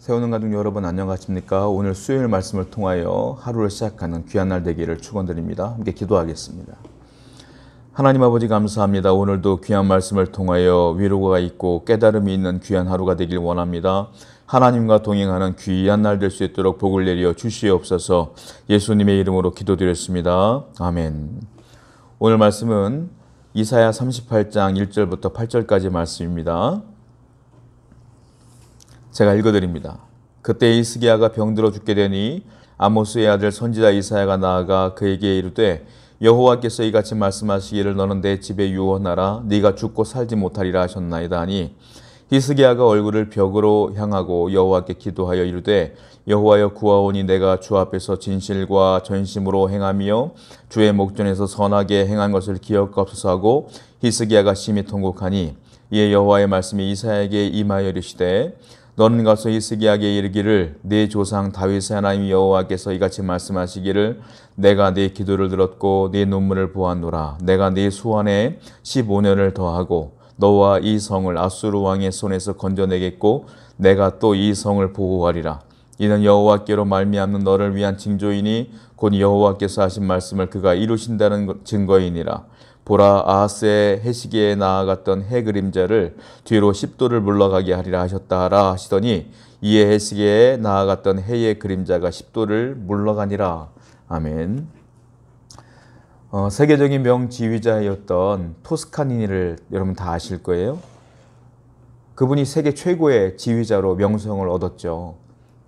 세우는 가족 여러분 안녕하십니까? 오늘 수요일 말씀을 통하여 하루를 시작하는 귀한 날 되기를 축원드립니다. 함께 기도하겠습니다. 하나님 아버지 감사합니다. 오늘도 귀한 말씀을 통하여 위로가 있고 깨달음이 있는 귀한 하루가 되길 원합니다. 하나님과 동행하는 귀한 날 될 수 있도록 복을 내려 주시옵소서. 예수님의 이름으로 기도드렸습니다. 아멘. 오늘 말씀은 이사야 38장 1절부터 8절까지 말씀입니다. 제가 읽어드립니다. 그때 이스기야가 병들어 죽게 되니 아모스의 아들 선지자 이사야가 나아가 그에게 이르되 여호와께서 이같이 말씀하시기를 너는 내 집에 유언하라 네가 죽고 살지 못하리라 하셨나이다 하니 히스기야가 얼굴을 벽으로 향하고 여호와께 기도하여 이르되 여호와여 구하오니 내가 주 앞에서 진실과 전심으로 행하며 주의 목전에서 선하게 행한 것을 기억하옵소서 하고 히스기야가 심히 통곡하니 이에 여호와의 말씀이 이사야에게 임하여 이르시되 너는 가서 이스기야에게 이르기를 네 조상 다윗의 하나님 여호와께서 이같이 말씀하시기를 내가 네 기도를 들었고 네 눈물을 보았노라 내가 네수원에 15년을 더하고 너와 이 성을 아수르 왕의 손에서 건져내겠고 내가 또 이 성을 보호하리라 이는 여호와께로 말미암는 너를 위한 징조이니 곧 여호와께서 하신 말씀을 그가 이루신다는 증거이니라 보라 아하스의 해시기에 나아갔던 해 그림자를 뒤로 10도를 물러가게 하리라 하셨다라 하시더니 이에 해시기에 나아갔던 해의 그림자가 10도를 물러가니라. 아멘. 어, 세계적인 명지휘자였던 토스카니니를 여러분 다 아실 거예요. 그분이 세계 최고의 지휘자로 명성을 얻었죠.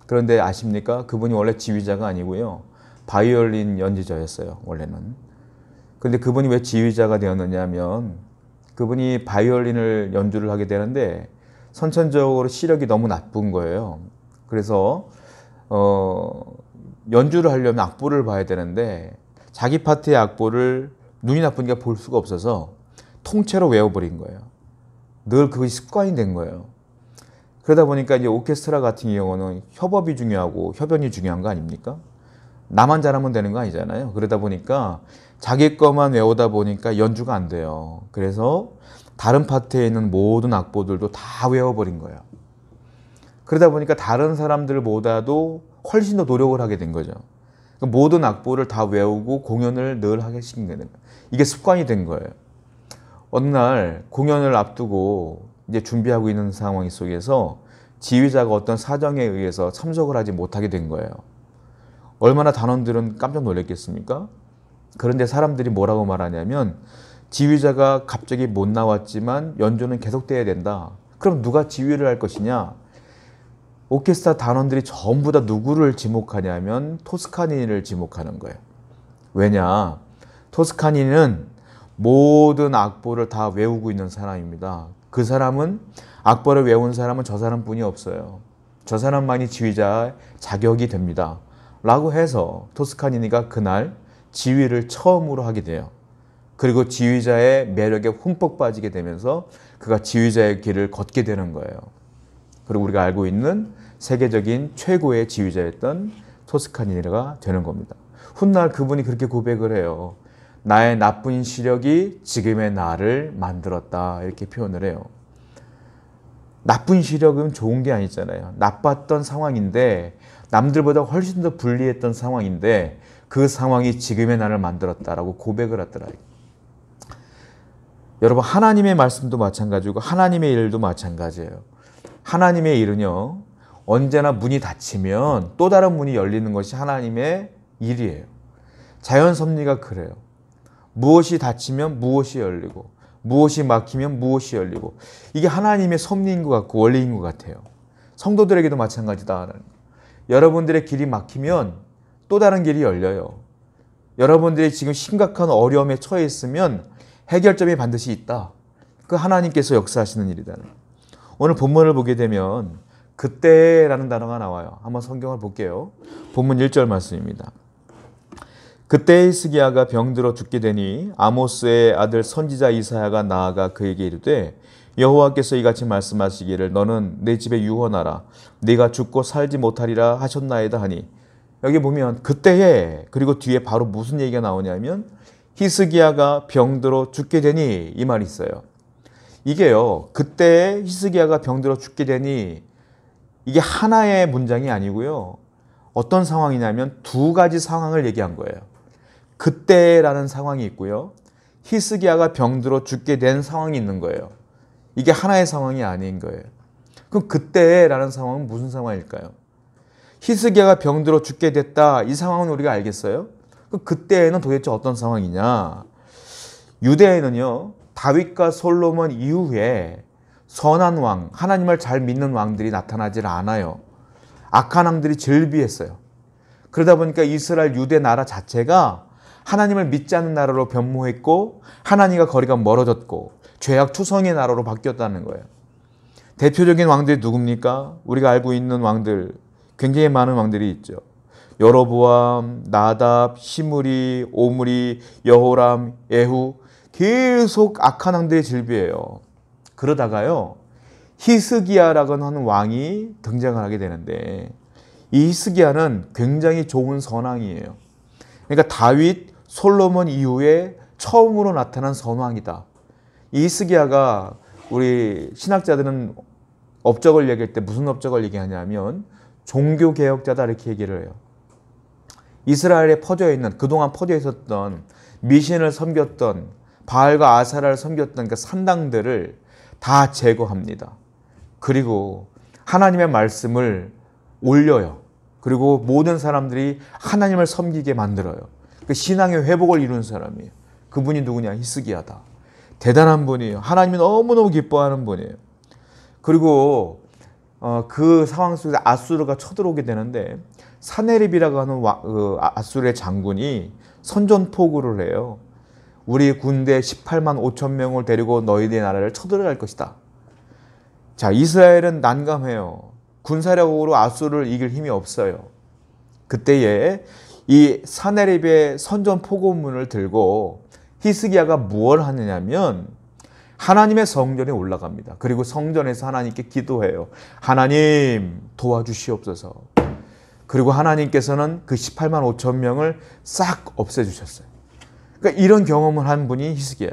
그런데 아십니까? 그분이 원래 지휘자가 아니고요. 바이올린 연주자였어요, 원래는. 그런데 그분이 왜 지휘자가 되었느냐 하면 그분이 바이올린을 연주를 하게 되는데 선천적으로 시력이 너무 나쁜 거예요. 그래서 어, 연주를 하려면 악보를 봐야 되는데 자기 파트의 악보를 눈이 나쁘니까 볼 수가 없어서 통째로 외워버린 거예요. 늘 그것이 습관이 된 거예요. 그러다 보니까 이제 오케스트라 같은 경우는 협업이 중요하고 협연이 중요한 거 아닙니까? 나만 잘하면 되는 거 아니잖아요. 그러다 보니까 자기 것만 외우다 보니까 연주가 안 돼요. 그래서 다른 파트에 있는 모든 악보들도 다 외워버린 거예요. 그러다 보니까 다른 사람들보다도 훨씬 더 노력을 하게 된 거죠. 그러니까 모든 악보를 다 외우고 공연을 늘 하게 시킨 거예요. 이게 습관이 된 거예요. 어느 날 공연을 앞두고 이제 준비하고 있는 상황 속에서 지휘자가 어떤 사정에 의해서 참석을 하지 못하게 된 거예요. 얼마나 단원들은 깜짝 놀랐겠습니까? 그런데 사람들이 뭐라고 말하냐면 지휘자가 갑자기 못 나왔지만 연주는 계속돼야 된다. 그럼 누가 지휘를 할 것이냐? 오케스트라 단원들이 전부 다 누구를 지목하냐면 토스카니니를 지목하는 거예요. 왜냐? 토스카니는 니 모든 악보를 다 외우고 있는 사람입니다. 그 사람은 악보를 외운 사람은 저 사람뿐이 없어요. 저 사람만이 지휘자 자격이 됩니다. 라고 해서 토스카니니가 그날 지위를 처음으로 하게 돼요. 그리고 지휘자의 매력에 흠뻑 빠지게 되면서 그가 지휘자의 길을 걷게 되는 거예요. 그리고 우리가 알고 있는 세계적인 최고의 지휘자였던 토스카니가 되는 겁니다. 훗날 그분이 그렇게 고백을 해요. 나의 나쁜 시력이 지금의 나를 만들었다. 이렇게 표현을 해요. 나쁜 시력은 좋은 게 아니잖아요. 나빴던 상황인데, 남들보다 훨씬 더 불리했던 상황인데, 그 상황이 지금의 나를 만들었다라고 고백을 하더라. 여러분 하나님의 말씀도 마찬가지고 하나님의 일도 마찬가지예요. 하나님의 일은요. 언제나 문이 닫히면 또 다른 문이 열리는 것이 하나님의 일이에요. 자연 섭리가 그래요. 무엇이 닫히면 무엇이 열리고 무엇이 막히면 무엇이 열리고 이게 하나님의 섭리인 것 같고 원리인 것 같아요. 성도들에게도 마찬가지다. 여러분들의 길이 막히면 또 다른 길이 열려요. 여러분들이 지금 심각한 어려움에 처해 있으면 해결점이 반드시 있다. 그 하나님께서 역사하시는 일이다. 오늘 본문을 보게 되면 그때라는 단어가 나와요. 한번 성경을 볼게요. 본문 1절 말씀입니다. 그때 히스기야가 병들어 죽게 되니 아모스의 아들 선지자 이사야가 나아가 그에게 이르되 여호와께서 이같이 말씀하시기를 너는 내 집에 유언하라 네가 죽고 살지 못하리라 하셨나이다 하니 여기 보면 그때에 그리고 뒤에 바로 무슨 얘기가 나오냐면 히스기야가 병들어 죽게 되니 이 말이 있어요. 이게요. 그때 히스기야가 병들어 죽게 되니 이게 하나의 문장이 아니고요. 어떤 상황이냐면 두 가지 상황을 얘기한 거예요. 그때라는 상황이 있고요. 히스기야가 병들어 죽게 된 상황이 있는 거예요. 이게 하나의 상황이 아닌 거예요. 그럼 그때라는 상황은 무슨 상황일까요? 히스기야가 병들어 죽게 됐다. 이 상황은 우리가 알겠어요? 그때에는 도대체 어떤 상황이냐? 유대에는요. 다윗과 솔로몬 이후에 선한 왕, 하나님을 잘 믿는 왕들이 나타나질 않아요. 악한 왕들이 즐비했어요. 그러다 보니까 이스라엘 유대 나라 자체가 하나님을 믿지 않는 나라로 변모했고 하나님과 거리가 멀어졌고 죄악 투성의 나라로 바뀌었다는 거예요. 대표적인 왕들이 누굽니까? 우리가 알고 있는 왕들 굉장히 많은 왕들이 있죠. 여로보암, 나답, 시므리, 오므리, 여호람, 예후 계속 악한 왕들의 질비예요. 그러다가요. 히스기야라고 하는 왕이 등장을 하게 되는데 이 히스기야는 굉장히 좋은 선왕이에요. 그러니까 다윗, 솔로몬 이후에 처음으로 나타난 선왕이다. 이 히스기야가 우리 신학자들은 업적을 얘기할 때 무슨 업적을 얘기하냐면 종교 개혁자다 이렇게 얘기를 해요. 이스라엘에 퍼져 있는 그동안 퍼져 있었던 미신을 섬겼던 바알과 아사라를 섬겼던 그 산당들을 다 제거합니다. 그리고 하나님의 말씀을 올려요. 그리고 모든 사람들이 하나님을 섬기게 만들어요. 그 신앙의 회복을 이룬 사람이에요. 그분이 누구냐? 히스기야다. 대단한 분이에요. 하나님이 너무너무 기뻐하는 분이에요. 그리고 어, 그 상황 속에서 아수르가 쳐들어오게 되는데 사네립이라고 하는 와, 그 아, 아수르의 장군이 선전포고를 해요. 우리 군대 18만 5천 명을 데리고 너희들 나라를 쳐들어갈 것이다. 자, 이스라엘은 난감해요. 군사력으로 아수를 이길 힘이 없어요. 그때에 이 사네립의 선전포고문을 들고 히스기야가 무엇을 하느냐면 하나님의 성전에 올라갑니다. 그리고 성전에서 하나님께 기도해요. 하나님 도와주시옵소서. 그리고 하나님께서는 그 18만 5천 명을 싹 없애주셨어요. 그러니까 이런 경험을 한 분이 히스기예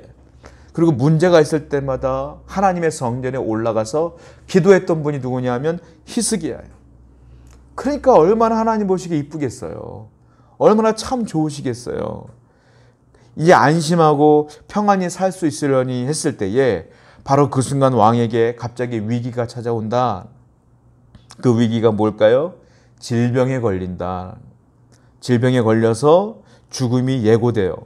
그리고 문제가 있을 때마다 하나님의 성전에 올라가서 기도했던 분이 누구냐면 히스기야예요. 그러니까 얼마나 하나님 보시기에 이쁘겠어요. 얼마나 참 좋으시겠어요. 이제 안심하고 평안히 살 수 있으려니 했을 때에 바로 그 순간 왕에게 갑자기 위기가 찾아온다. 그 위기가 뭘까요? 질병에 걸린다. 질병에 걸려서 죽음이 예고돼요.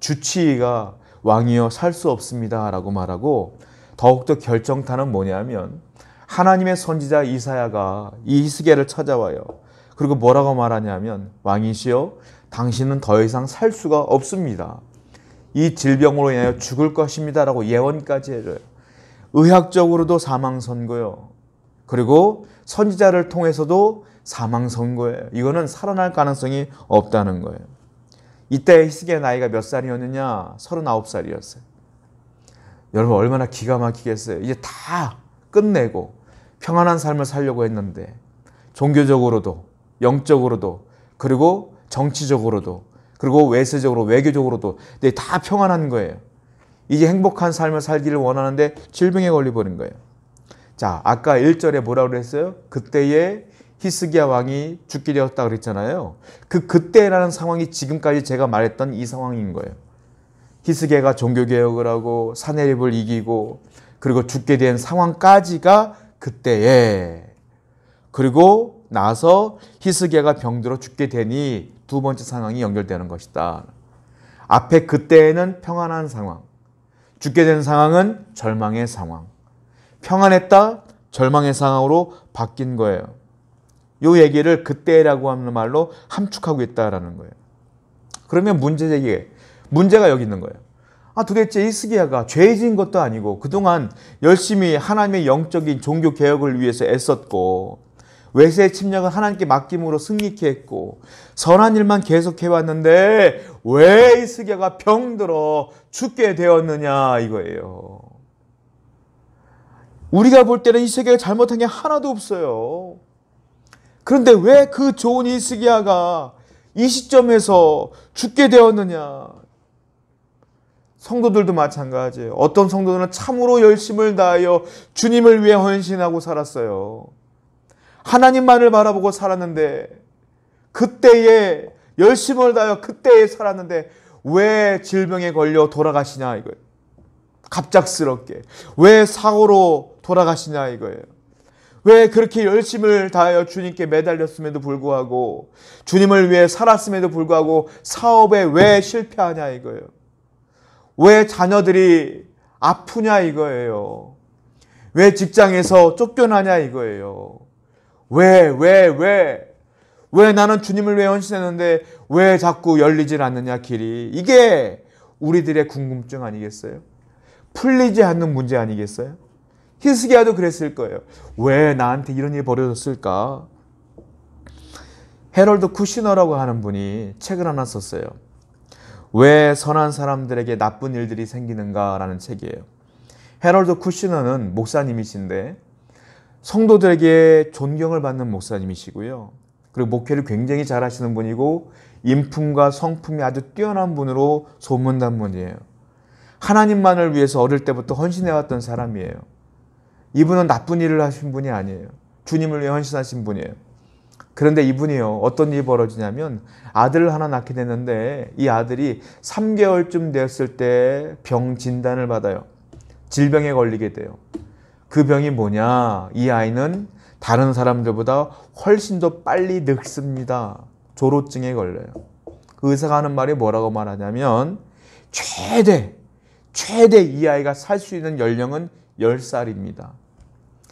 주치의가 왕이여 살 수 없습니다. 라고 말하고 더욱더 결정타는 뭐냐면 하나님의 선지자 이사야가 이히스기를 찾아와요. 그리고 뭐라고 말하냐면 왕이시여 당신은 더 이상 살 수가 없습니다. 이 질병으로 인하여 죽을 것입니다. 라고 예언까지 해줘요. 의학적으로도 사망선고요. 그리고 선지자를 통해서도 사망선고예요. 이거는 살아날 가능성이 없다는 거예요. 이때 히스기야 나이가 몇 살이었느냐? 39살이었어요. 여러분 얼마나 기가 막히겠어요. 이제 다 끝내고 평안한 삶을 살려고 했는데 종교적으로도 영적으로도 그리고 정치적으로도 그리고 외세적으로 외교적으로도 네, 다 평안한 거예요. 이제 행복한 삶을 살기를 원하는데 질병에 걸려버린 거예요. 자, 아까 1절에 뭐라고 그랬어요? 그때의 히스기야 왕이 죽게 되었다 그랬잖아요. 그 그때라는 상황이 지금까지 제가 말했던 이 상황인 거예요. 히스기야가 종교 개혁을 하고 사내립을 이기고 그리고 죽게 된 상황까지가 그때에 그리고 나서 히스기야가 병들어 죽게 되니 두 번째 상황이 연결되는 것이다. 앞에 그때에는 평안한 상황, 죽게 된 상황은 절망의 상황, 평안했다 절망의 상황으로 바뀐 거예요. 요 얘기를 그때라고 하는 말로 함축하고 있다라는 거예요. 그러면 문제 제기 문제가 여기 있는 거예요. 아 도대체 이스기야가 죄진 것도 아니고 그동안 열심히 하나님의 영적인 종교 개혁을 위해서 애썼고 외세의 침략은 하나님께 맡김으로 승리케 했고 선한 일만 계속해 왔는데 왜 이스기야가 병들어 죽게 되었느냐 이거예요. 우리가 볼 때는 이스기야가 잘못한 게 하나도 없어요. 그런데 왜 그 좋은 이스기야가 이 시점에서 죽게 되었느냐? 성도들도 마찬가지예요. 어떤 성도들은 참으로 열심을 다하여 주님을 위해 헌신하고 살았어요. 하나님만을 바라보고 살았는데 그때에 열심을 다하여 그때에 살았는데 왜 질병에 걸려 돌아가시냐 이거예요. 갑작스럽게 왜 사고로 돌아가시냐 이거예요. 왜 그렇게 열심을 다하여 주님께 매달렸음에도 불구하고 주님을 위해 살았음에도 불구하고 사업에 왜 실패하냐 이거예요. 왜 자녀들이 아프냐 이거예요. 왜 직장에서 쫓겨나냐 이거예요. 왜, 왜, 왜? 왜 나는 주님을 위해 헌신했는데 왜 자꾸 열리질 않느냐 길이. 이게 우리들의 궁금증 아니겠어요? 풀리지 않는 문제 아니겠어요? 히스기야도 그랬을 거예요. 왜 나한테 이런 일이 벌어졌을까? 헤럴드 쿠시너라고 하는 분이 책을 하나 썼어요. 왜 선한 사람들에게 나쁜 일들이 생기는가라는 책이에요. 헤럴드 쿠시너는 목사님이신데 성도들에게 존경을 받는 목사님이시고요. 그리고 목회를 굉장히 잘하시는 분이고 인품과 성품이 아주 뛰어난 분으로 소문난 분이에요. 하나님만을 위해서 어릴 때부터 헌신해왔던 사람이에요. 이분은 나쁜 일을 하신 분이 아니에요. 주님을 위해 헌신하신 분이에요. 그런데 이분이요, 어떤 일이 벌어지냐면 아들을 하나 낳게 됐는데 이 아들이 3개월쯤 되을때 병 진단을 받아요. 질병에 걸리게 돼요. 그 병이 뭐냐? 이 아이는 다른 사람들보다 훨씬 더 빨리 늙습니다. 조로증에 걸려요. 그 의사가 하는 말이 뭐라고 말하냐면 최대 최대 이 아이가 살 수 있는 연령은 10살입니다.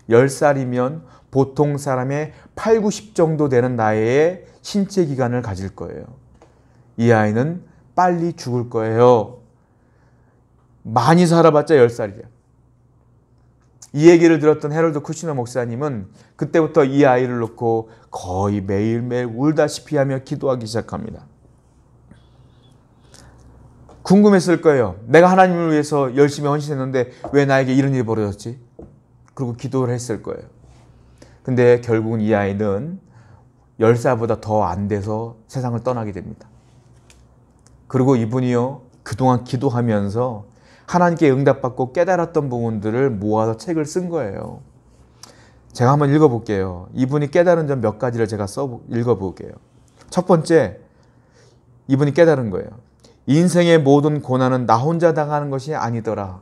10살이면 보통 사람의 8, 90 정도 되는 나이에 신체 기간을 가질 거예요. 이 아이는 빨리 죽을 거예요. 많이 살아봤자 10살이에요. 이 얘기를 들었던 헤럴드 쿠시너 목사님은 그때부터 이 아이를 놓고 거의 매일매일 울다시피 하며 기도하기 시작합니다. 궁금했을 거예요. 내가 하나님을 위해서 열심히 헌신했는데 왜 나에게 이런 일이 벌어졌지? 그리고 기도를 했을 거예요. 근데 결국은 이 아이는 10살보다 더 안 돼서 세상을 떠나게 됩니다. 그리고 이분이요, 그동안 기도하면서 하나님께 응답받고 깨달았던 부분들을 모아서 책을 쓴 거예요. 제가 한번 읽어볼게요. 이분이 깨달은 점 몇 가지를 제가 써 읽어볼게요. 첫 번째, 이분이 깨달은 거예요. 인생의 모든 고난은 나 혼자 당하는 것이 아니더라.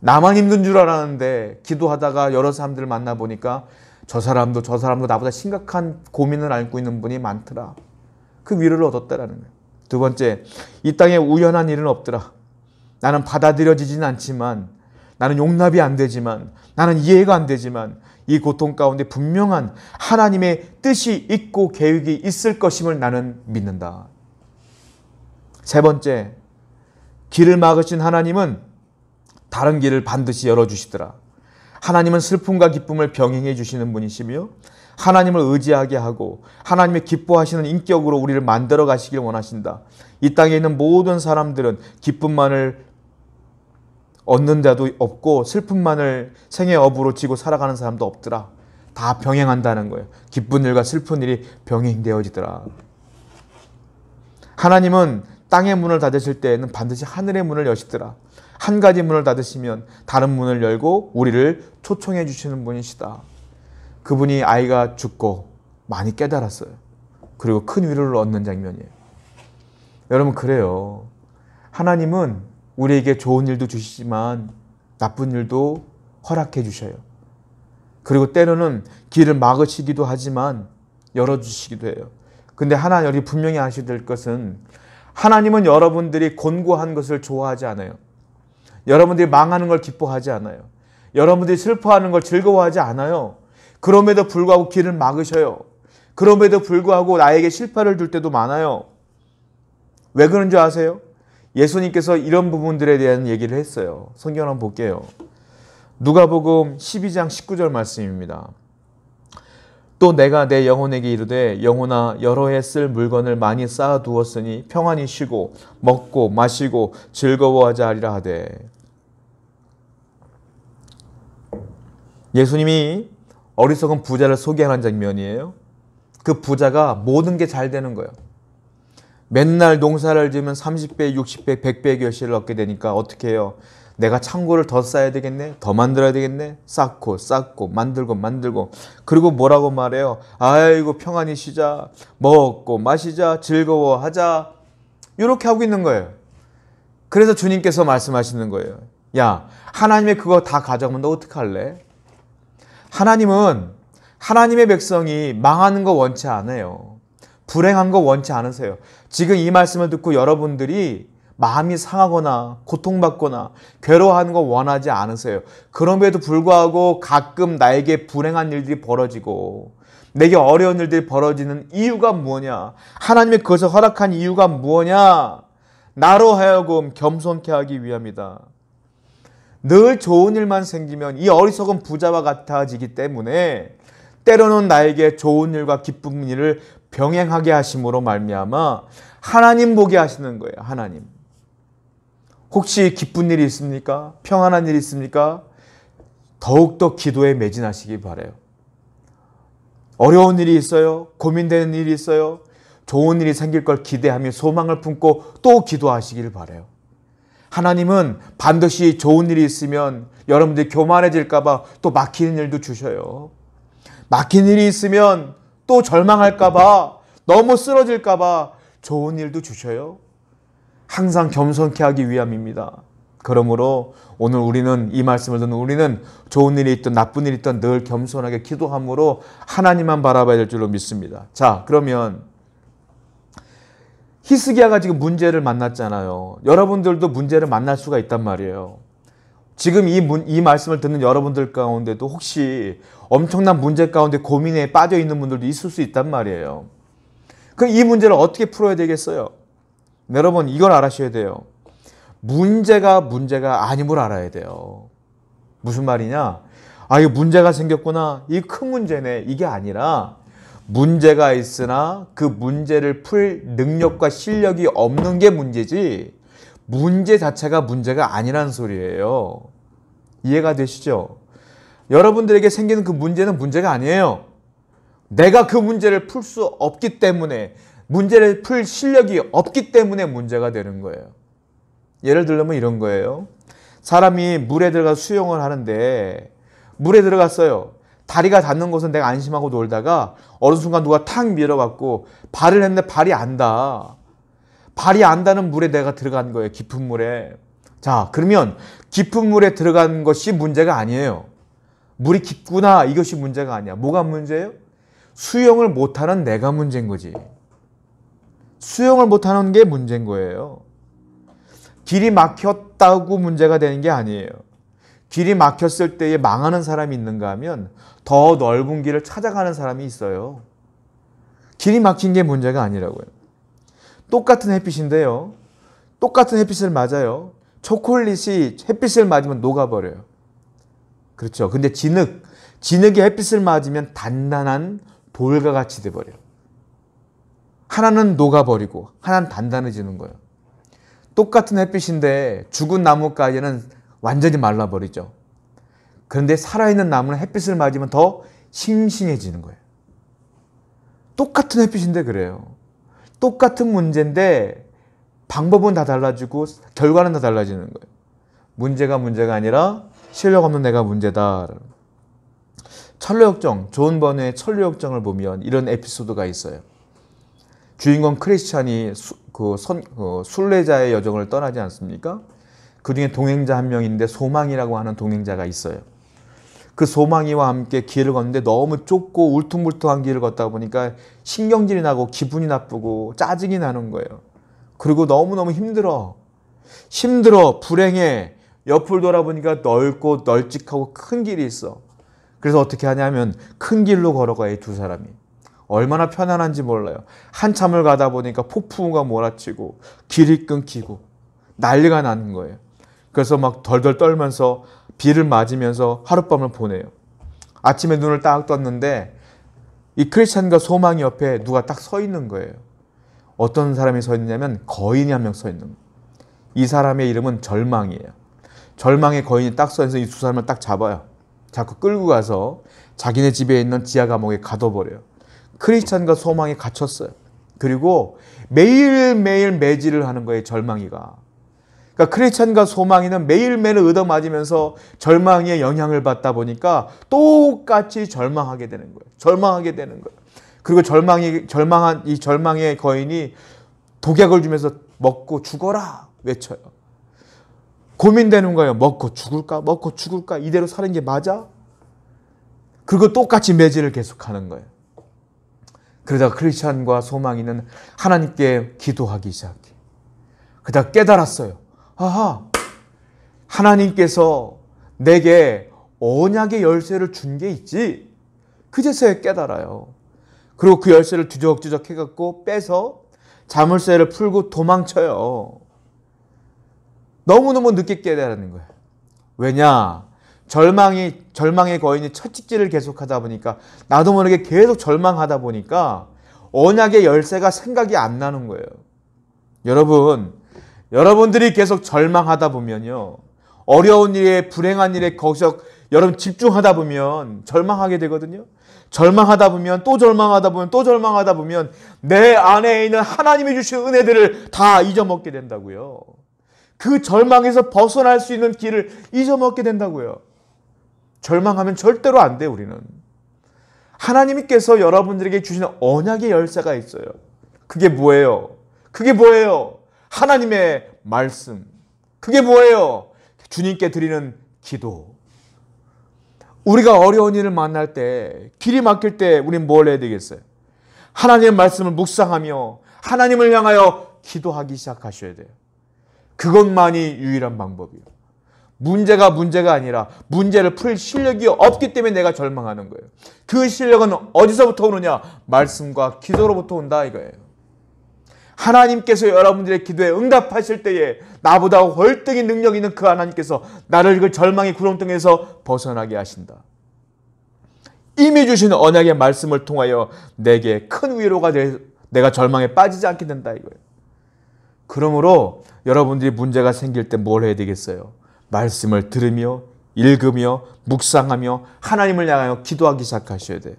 나만 힘든 줄 알았는데 기도하다가 여러 사람들 만나보니까 저 사람도 저 사람도 나보다 심각한 고민을 앓고 있는 분이 많더라. 그 위로를 얻었다라는 거예요. 두 번째, 이 땅에 우연한 일은 없더라. 나는 받아들여지진 않지만 나는 용납이 안 되지만 나는 이해가 안 되지만 이 고통 가운데 분명한 하나님의 뜻이 있고 계획이 있을 것임을 나는 믿는다. 세 번째, 길을 막으신 하나님은 다른 길을 반드시 열어주시더라. 하나님은 슬픔과 기쁨을 병행해 주시는 분이시며 하나님을 의지하게 하고 하나님의 기뻐하시는 인격으로 우리를 만들어 가시길 원하신다. 이 땅에 있는 모든 사람들은 기쁨만을 얻는 자도 없고 슬픔만을 생의 업으로 지고 살아가는 사람도 없더라. 다 병행한다는 거예요. 기쁜 일과 슬픈 일이 병행되어지더라. 하나님은 땅의 문을 닫으실 때에는 반드시 하늘의 문을 여시더라. 한 가지 문을 닫으시면 다른 문을 열고 우리를 초청해 주시는 분이시다. 그분이 아이가 죽고 많이 깨달았어요. 그리고 큰 위로를 얻는 장면이에요. 여러분 그래요. 하나님은 우리에게 좋은 일도 주시지만 나쁜 일도 허락해 주셔요. 그리고 때로는 길을 막으시기도 하지만 열어주시기도 해요. 근데 하나 여기 분명히 아셔야 될 것은 하나님은 여러분들이 곤고한 것을 좋아하지 않아요. 여러분들이 망하는 걸 기뻐하지 않아요. 여러분들이 슬퍼하는 걸 즐거워하지 않아요. 그럼에도 불구하고 길을 막으셔요. 그럼에도 불구하고 나에게 실패를 줄 때도 많아요. 왜 그런 줄 아세요? 예수님께서 이런 부분들에 대한 얘기를 했어요. 성경 한번 볼게요. 누가복음 12장 19절 말씀입니다. 또 내가 내 영혼에게 이르되 영혼아 여러 해 쓸 물건을 많이 쌓아 두었으니 평안히 쉬고 먹고 마시고 즐거워하자 하리라 하되 예수님이 어리석은 부자를 소개하는 장면이에요. 그 부자가 모든 게 잘 되는 거예요. 맨날 농사를 지으면 30배, 60배, 100배 결실을 얻게 되니까 어떻게 해요? 내가 창고를 더 쌓아야 되겠네? 더 만들어야 되겠네? 쌓고, 쌓고, 만들고, 만들고. 그리고 뭐라고 말해요? 아이고, 평안히 쉬자. 먹고, 마시자. 즐거워하자. 이렇게 하고 있는 거예요. 그래서 주님께서 말씀하시는 거예요. 야, 하나님의 그거 다 가져가면 너 어떡할래? 하나님은 하나님의 백성이 망하는 거 원치 않아요. 불행한 거 원치 않으세요. 지금 이 말씀을 듣고 여러분들이 마음이 상하거나 고통받거나 괴로워하는 거 원하지 않으세요. 그럼에도 불구하고 가끔 나에게 불행한 일들이 벌어지고 내게 어려운 일들이 벌어지는 이유가 무냐 하나님이 그것을 허락한 이유가 무냐 나로 하여금 겸손케 하기 위함이다. 늘 좋은 일만 생기면 이 어리석은 부자와 같아지기 때문에 때로는 나에게 좋은 일과 기쁜 일을 병행하게 하심으로 말미암아 하나님 보게 하시는 거예요. 하나님. 혹시 기쁜 일이 있습니까? 평안한 일이 있습니까? 더욱더 기도에 매진하시기 바래요. 어려운 일이 있어요. 고민되는 일이 있어요. 좋은 일이 생길 걸 기대하며 소망을 품고 또 기도하시길 바래요. 하나님은 반드시 좋은 일이 있으면 여러분들이 교만해질까봐 또 막히는 일도 주셔요. 막힌 일이 있으면 또 절망할까봐 너무 쓰러질까봐 좋은 일도 주셔요. 항상 겸손케 하기 위함입니다. 그러므로 오늘 우리는 이 말씀을 듣는 우리는 좋은 일이 있든 나쁜 일이 있든 늘 겸손하게 기도함으로 하나님만 바라봐야 될 줄로 믿습니다. 자, 그러면 히스기야가 지금 문제를 만났잖아요. 여러분들도 문제를 만날 수가 있단 말이에요. 지금 이, 문, 이 말씀을 듣는 여러분들 가운데도 혹시 엄청난 문제 가운데 고민에 빠져 있는 분들도 있을 수 있단 말이에요. 그럼 이 문제를 어떻게 풀어야 되겠어요? 여러분, 이걸 알아셔야 돼요. 문제가 문제가 아님을 알아야 돼요. 무슨 말이냐? 아, 이거 문제가 생겼구나. 이 큰 문제네. 이게 아니라 문제가 있으나 그 문제를 풀 능력과 실력이 없는 게 문제지 문제 자체가 문제가 아니라는 소리예요. 이해가 되시죠? 여러분들에게 생기는 그 문제는 문제가 아니에요. 내가 그 문제를 풀 수 없기 때문에 문제를 풀 실력이 없기 때문에 문제가 되는 거예요. 예를 들면 이런 거예요. 사람이 물에 들어가 수영을 하는데 물에 들어갔어요. 다리가 닿는 곳은 내가 안심하고 놀다가 어느 순간 누가 탁 밀어갖고 발을 했는데 발이 안 닿아. 발이 안다는 물에 내가 들어간 거예요. 깊은 물에. 자, 그러면 깊은 물에 들어간 것이 문제가 아니에요. 물이 깊구나 이것이 문제가 아니야. 뭐가 문제예요? 수영을 못하는 내가 문제인 거지. 수영을 못하는 게 문제인 거예요. 길이 막혔다고 문제가 되는 게 아니에요. 길이 막혔을 때에 망하는 사람이 있는가 하면 더 넓은 길을 찾아가는 사람이 있어요. 길이 막힌 게 문제가 아니라고요. 똑같은 햇빛인데요. 똑같은 햇빛을 맞아요. 초콜릿이 햇빛을 맞으면 녹아버려요. 그렇죠. 근데 진흙, 진흙이 햇빛을 맞으면 단단한 돌과 같이 돼버려요. 하나는 녹아버리고 하나는 단단해지는 거예요. 똑같은 햇빛인데 죽은 나뭇가지는 완전히 말라버리죠. 그런데 살아있는 나무는 햇빛을 맞으면 더 싱싱해지는 거예요. 똑같은 햇빛인데 그래요. 똑같은 문제인데 방법은 다 달라지고 결과는 다 달라지는 거예요. 문제가 문제가 아니라 실력 없는 내가 문제다. 철로역정, 존 번의 철로역정을 보면 이런 에피소드가 있어요. 주인공 크리스찬이 수, 그 선, 그 순례자의 여정을 떠나지 않습니까? 그 중에 동행자 한 명인데 소망이라고 하는 동행자가 있어요. 그 소망이와 함께 길을 걷는데 너무 좁고 울퉁불퉁한 길을 걷다 보니까 신경질이 나고 기분이 나쁘고 짜증이 나는 거예요. 그리고 너무너무 힘들어. 힘들어. 불행해. 옆을 돌아보니까 넓고 널찍하고 큰 길이 있어. 그래서 어떻게 하냐면 큰 길로 걸어가요, 두 사람이. 얼마나 편안한지 몰라요. 한참을 가다 보니까 폭풍우가 몰아치고 길이 끊기고 난리가 나는 거예요. 그래서 막 덜덜 떨면서 비를 맞으면서 하룻밤을 보내요. 아침에 눈을 딱 떴는데 이 크리스찬과 소망 옆에 누가 딱 서 있는 거예요. 어떤 사람이 서 있냐면 거인이 한 명 서 있는 거예요. 이 사람의 이름은 절망이에요. 절망의 거인이 딱 서 있어서 이 두 사람을 딱 잡아요. 자꾸 끌고 가서 자기네 집에 있는 지하 감옥에 가둬버려요. 크리스찬과 소망에 갇혔어요. 그리고 매일매일 매질을 하는 거예요, 절망이가. 그러니까 크리스천과 소망이는 매일매일 얻어맞으면서 절망의 영향을 받다 보니까 똑같이 절망하게 되는 거예요. 절망하게 되는 거예요. 그리고 절망이 절망한 이 절망의 거인이 독약을 주면서 먹고 죽어라 외쳐요. 고민되는 거예요. 먹고 죽을까? 먹고 죽을까? 이대로 사는 게 맞아? 그리고 똑같이 매질을 계속하는 거예요. 그러다 크리스찬과 소망이는 하나님께 기도하기 시작해. 그다 깨달았어요. 아하, 하나님께서 내게 언약의 열쇠를 준 게 있지. 그제서야 깨달아요. 그리고 그 열쇠를 뒤적뒤적 해갖고 빼서 자물쇠를 풀고 도망쳐요. 너무너무 늦게 깨달는 거예요. 왜냐? 절망이 절망의 거인이 첫직질을 계속하다 보니까 나도 모르게 계속 절망하다 보니까 언약의 열쇠가 생각이 안 나는 거예요. 여러분 여러분들이 계속 절망하다 보면요. 어려운 일에 불행한 일에 거기서 여러분 집중하다 보면 절망하게 되거든요. 절망하다 보면 또 절망하다 보면 또 절망하다 보면 내 안에 있는 하나님이 주신 은혜들을 다 잊어먹게 된다고요. 그 절망에서 벗어날 수 있는 길을 잊어먹게 된다고요. 절망하면 절대로 안 돼, 우리는. 하나님께서 여러분들에게 주신 언약의 열쇠가 있어요. 그게 뭐예요? 그게 뭐예요? 하나님의 말씀. 그게 뭐예요? 주님께 드리는 기도. 우리가 어려운 일을 만날 때, 길이 막힐 때, 우린 뭘 해야 되겠어요? 하나님의 말씀을 묵상하며 하나님을 향하여 기도하기 시작하셔야 돼요. 그것만이 유일한 방법이에요. 문제가 문제가 아니라 문제를 풀 실력이 없기 때문에 내가 절망하는 거예요. 그 실력은 어디서부터 오느냐? 말씀과 기도로부터 온다 이거예요. 하나님께서 여러분들의 기도에 응답하실 때에 나보다 월등히 능력 있는 그 하나님께서 나를 그 절망의 구렁텅에서 벗어나게 하신다. 이미 주신 언약의 말씀을 통하여 내게 큰 위로가 될 내가 절망에 빠지지 않게 된다 이거예요. 그러므로 여러분들이 문제가 생길 때 뭘 해야 되겠어요? 말씀을 들으며 읽으며 묵상하며 하나님을 향하여 기도하기 시작하셔야 돼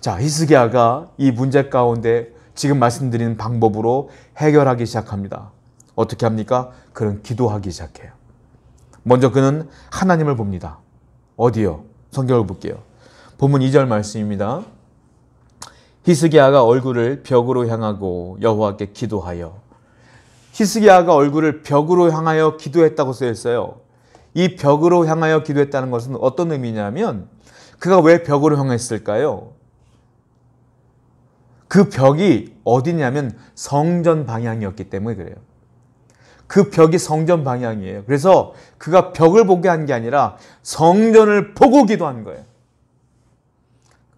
자, 히스기야가 이 문제 가운데 지금 말씀드린 방법으로 해결하기 시작합니다. 어떻게 합니까? 그는 기도하기 시작해요. 먼저 그는 하나님을 봅니다. 어디요? 성경을 볼게요. 본문 2절 말씀입니다. 히스기야가 얼굴을 벽으로 향하고 여호와께 기도하여 히스기야가 얼굴을 벽으로 향하여 기도했다고 쓰여 있어요. 이 벽으로 향하여 기도했다는 것은 어떤 의미냐면 그가 왜 벽으로 향했을까요? 그 벽이 어디냐면 성전 방향이었기 때문에 그래요. 그 벽이 성전 방향이에요. 그래서 그가 벽을 보게 한 게 아니라 성전을 보고 기도한 거예요.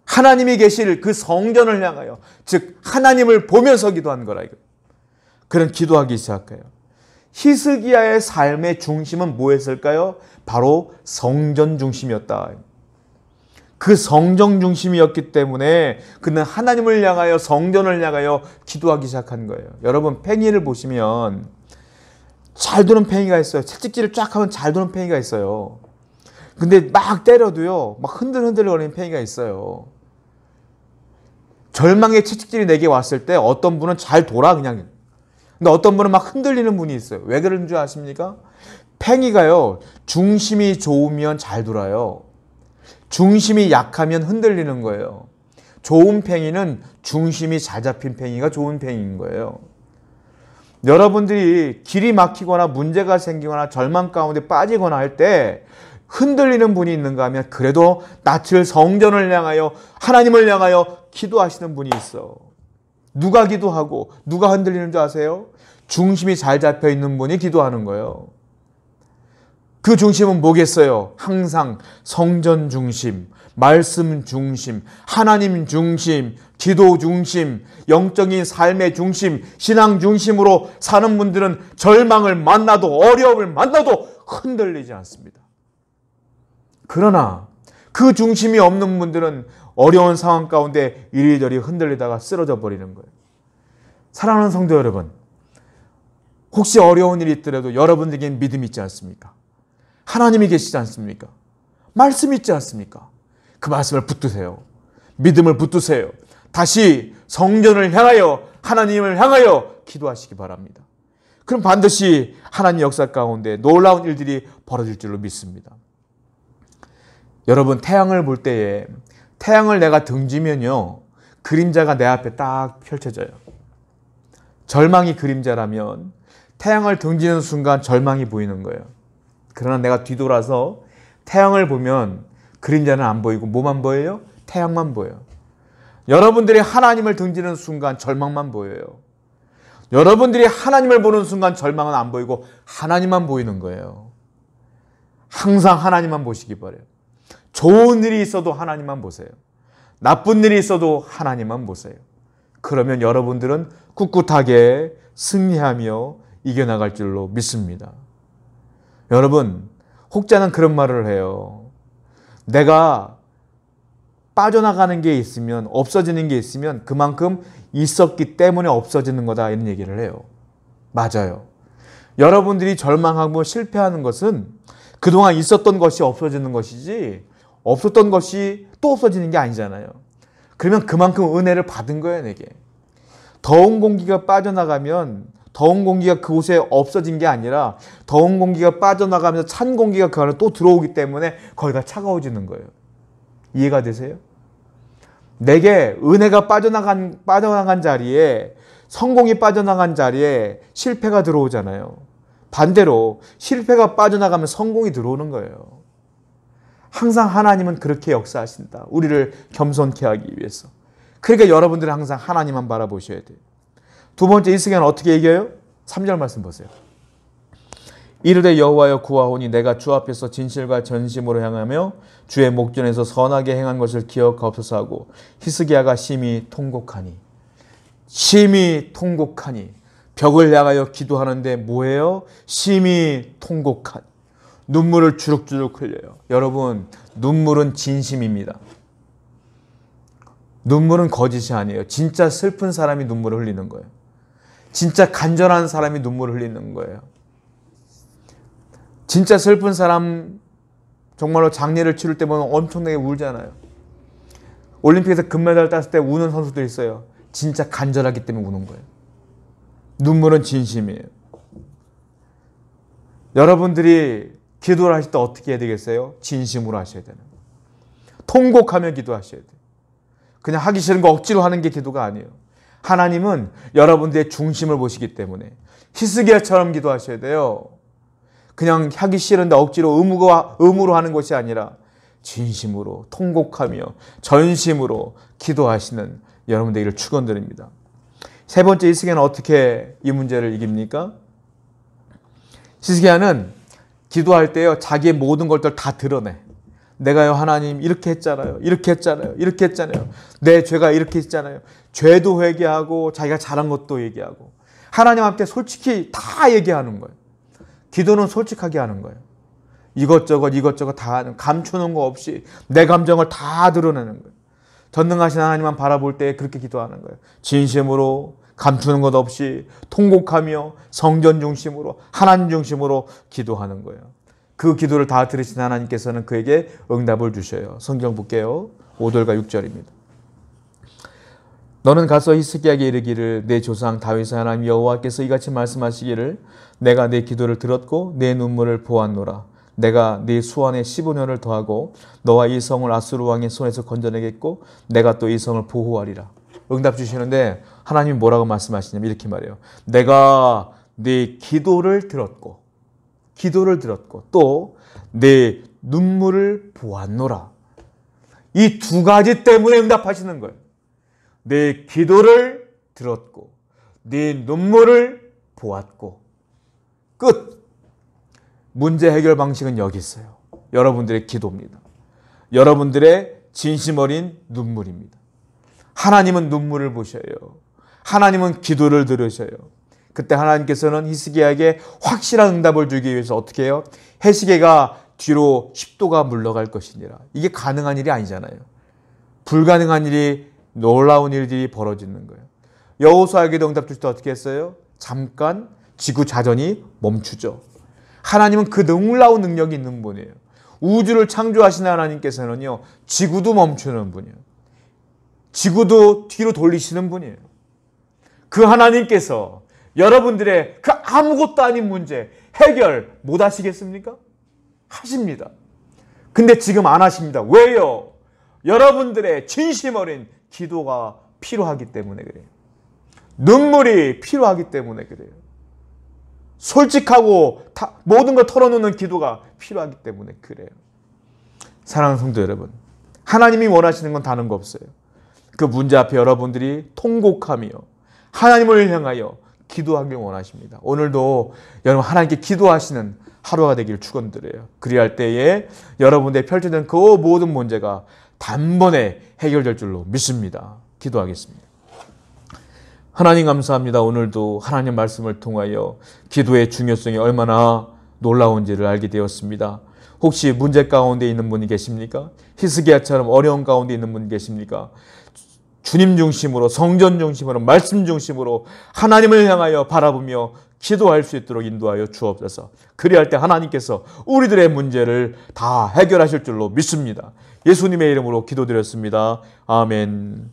하나님이 계실 그 성전을 향하여 즉 하나님을 보면서 기도한 거라 이거. 그런 기도하기 시작해요. 히스기야의 삶의 중심은 뭐였을까요? 바로 성전 중심이었다. 그 성정 중심이었기 때문에 그는 하나님을 향하여 성전을 향하여 기도하기 시작한 거예요. 여러분 팽이를 보시면 잘 도는 팽이가 있어요. 채찍질을 쫙 하면 잘 도는 팽이가 있어요. 근데 막 때려도요. 막 흔들흔들거리는 팽이가 있어요. 절망의 채찍질이 내게 왔을 때 어떤 분은 잘 돌아 그냥. 근데 어떤 분은 막 흔들리는 분이 있어요. 왜 그런 줄 아십니까? 팽이가요. 중심이 좋으면 잘 돌아요. 중심이 약하면 흔들리는 거예요. 좋은 팽이는 중심이 잘 잡힌 팽이가 좋은 팽이인 거예요. 여러분들이 길이 막히거나 문제가 생기거나 절망 가운데 빠지거나 할 때 흔들리는 분이 있는가 하면 그래도 낯을 성전을 향하여 하나님을 향하여 기도하시는 분이 있어. 누가 기도하고 누가 흔들리는 줄 아세요? 중심이 잘 잡혀 있는 분이 기도하는 거예요. 그 중심은 뭐겠어요? 항상 성전 중심, 말씀 중심, 하나님 중심, 기도 중심, 영적인 삶의 중심, 신앙 중심으로 사는 분들은 절망을 만나도 어려움을 만나도 흔들리지 않습니다. 그러나 그 중심이 없는 분들은 어려운 상황 가운데 이리저리 흔들리다가 쓰러져 버리는 거예요. 사랑하는 성도 여러분, 혹시 어려운 일이 있더라도 여러분들에겐 믿음이 있지 않습니까? 하나님이 계시지 않습니까? 말씀 있지 않습니까? 그 말씀을 붙드세요. 믿음을 붙드세요. 다시 성전을 향하여 하나님을 향하여 기도하시기 바랍니다. 그럼 반드시 하나님 역사 가운데 놀라운 일들이 벌어질 줄로 믿습니다. 여러분 태양을 볼 때에 태양을 내가 등지면요 그림자가 내 앞에 딱 펼쳐져요. 절망이 그림자라면 태양을 등지는 순간 절망이 보이는 거예요. 그러나 내가 뒤돌아서 태양을 보면 그림자는 안 보이고 뭐만 보여요? 태양만 보여요. 여러분들이 하나님을 등지는 순간 절망만 보여요. 여러분들이 하나님을 보는 순간 절망은 안 보이고 하나님만 보이는 거예요. 항상 하나님만 보시기 바래요. 좋은 일이 있어도 하나님만 보세요. 나쁜 일이 있어도 하나님만 보세요. 그러면 여러분들은 꿋꿋하게 승리하며 이겨나갈 줄로 믿습니다. 여러분, 혹자는 그런 말을 해요. 내가 빠져나가는 게 있으면, 없어지는 게 있으면 그만큼 있었기 때문에 없어지는 거다. 이런 얘기를 해요. 맞아요. 여러분들이 절망하고 실패하는 것은 그동안 있었던 것이 없어지는 것이지, 없었던 것이 또 없어지는 게 아니잖아요. 그러면 그만큼 은혜를 받은 거예요, 내게. 더운 공기가 빠져나가면 더운 공기가 그곳에 없어진 게 아니라 더운 공기가 빠져나가면서 찬 공기가 그 안에 또 들어오기 때문에 거기가 차가워지는 거예요. 이해가 되세요? 내게 은혜가 빠져나간, 빠져나간 자리에 성공이 빠져나간 자리에 실패가 들어오잖아요. 반대로 실패가 빠져나가면 성공이 들어오는 거예요. 항상 하나님은 그렇게 역사하신다. 우리를 겸손케 하기 위해서. 그러니까 여러분들은 항상 하나님만 바라보셔야 돼요. 두 번째 이승기는 어떻게 얘기해요? 3절 말씀 보세요. 이르되 여호와여 구하오니 내가 주 앞에서 진실과 전심으로 향하며 주의 목전에서 선하게 행한 것을 기억하옵소서 하고 히스기야가 심히 통곡하니 심히 통곡하니 벽을 향하여 기도하는데 뭐예요? 심히 통곡하니 눈물을 주룩주룩 흘려요. 여러분 눈물은 진심입니다. 눈물은 거짓이 아니에요. 진짜 슬픈 사람이 눈물을 흘리는 거예요. 진짜 간절한 사람이 눈물을 흘리는 거예요. 진짜 슬픈 사람 정말로 장례를 치를 때 보면 엄청나게 울잖아요. 올림픽에서 금메달 땄을 때 우는 선수들 있어요. 진짜 간절하기 때문에 우는 거예요. 눈물은 진심이에요. 여러분들이 기도를 하실 때 어떻게 해야 되겠어요? 진심으로 하셔야 되는 거예요. 통곡하며 기도하셔야 돼요. 그냥 하기 싫은 거 억지로 하는 게 기도가 아니에요. 하나님은 여러분들의 중심을 보시기 때문에 히스기야처럼 기도하셔야 돼요. 그냥 하기 싫은데 억지로 의무가 의무로 하는 것이 아니라 진심으로 통곡하며 전심으로 기도하시는 여러분들에게 축원드립니다. 세 번째 히스기야는 어떻게 이 문제를 이깁니까? 히스기야는 기도할 때요 자기의 모든 것들 다 드러내. 내가요, 하나님, 이렇게 했잖아요. 이렇게 했잖아요. 이렇게 했잖아요. 내 죄가 이렇게 있잖아요. 죄도 회개하고 자기가 잘한 것도 얘기하고. 하나님 앞에 솔직히 다 얘기하는 거예요. 기도는 솔직하게 하는 거예요. 이것저것 이것저것 다 하는, 감추는 거 없이 내 감정을 다 드러내는 거예요. 전능하신 하나님만 바라볼 때 그렇게 기도하는 거예요. 진심으로 감추는 것 없이 통곡하며 성전 중심으로 하나님 중심으로 기도하는 거예요. 그 기도를 다 들으신 하나님께서는 그에게 응답을 주셔요. 성경 볼게요. 5절과 6절입니다. 너는 가서 히스기야에게 이르기를 내 조상 다윗 하나님 여호와께서 이같이 말씀하시기를 내가 내 기도를 들었고 내 눈물을 보았노라 내가 네 수완에 15년을 더하고 너와 이 성을 아수르 왕의 손에서 건져내겠고 내가 또 이 성을 보호하리라. 응답 주시는데 하나님 뭐라고 말씀하시냐면 이렇게 말해요. 내가 네 기도를 들었고 기도를 들었고 또 내 눈물을 보았노라. 이 두 가지 때문에 응답하시는 거예요. 내 기도를 들었고 네 눈물을 보았고 끝. 문제 해결 방식은 여기 있어요. 여러분들의 기도입니다. 여러분들의 진심 어린 눈물입니다. 하나님은 눈물을 보셔요. 하나님은 기도를 들으셔요. 그때 하나님께서는 히스기야에게 확실한 응답을 주기 위해서 어떻게 해요? 헤스게가 뒤로 10도가 물러갈 것이니라. 이게 가능한 일이 아니잖아요. 불가능한 일이 놀라운 일들이 벌어지는 거예요. 여호수아에게도 응답 주때 어떻게 했어요? 잠깐 지구 자전이 멈추죠. 하나님은 그 놀라운 능력이 있는 분이에요. 우주를 창조하신 하나님께서는요. 지구도 멈추는 분이에요. 지구도 뒤로 돌리시는 분이에요. 그 하나님께서 여러분들의 그 아무것도 아닌 문제 해결 못 하시겠습니까? 하십니다. 근데 지금 안 하십니다. 왜요? 여러분들의 진심 어린 기도가 필요하기 때문에 그래요. 눈물이 필요하기 때문에 그래요. 솔직하고 모든 걸 털어놓는 기도가 필요하기 때문에 그래요. 사랑하는 성도 여러분, 하나님이 원하시는 건 다른 거 없어요. 그 문제 앞에 여러분들이 통곡하며 하나님을 향하여 기도하길 원하십니다. 오늘도 여러분 하나님께 기도하시는 하루가 되기를 축원드려요. 그리할 때에 여러분의 펼쳐진 그 모든 문제가 단번에 해결될 줄로 믿습니다. 기도하겠습니다. 하나님 감사합니다. 오늘도 하나님 말씀을 통하여 기도의 중요성이 얼마나 놀라운지를 알게 되었습니다. 혹시 문제 가운데 있는 분이 계십니까? 히스기야처럼 어려운 가운데 있는 분 계십니까? 주님 중심으로 성전 중심으로 말씀 중심으로 하나님을 향하여 바라보며 기도할 수 있도록 인도하여 주옵소서. 그리할 때 하나님께서 우리들의 문제를 다 해결하실 줄로 믿습니다. 예수님의 이름으로 기도드렸습니다. 아멘.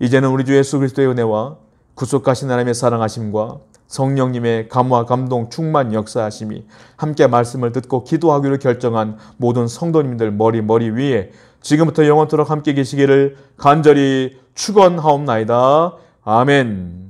이제는 우리 주 예수 그리스도의 은혜와 구속하신 하나님의 사랑하심과 성령님의 감화 감동 충만 역사하심이 함께 말씀을 듣고 기도하기로 결정한 모든 성도님들 머리 머리 위에 지금부터 영원토록 함께 계시기를 간절히 축원하옵나이다. 아멘.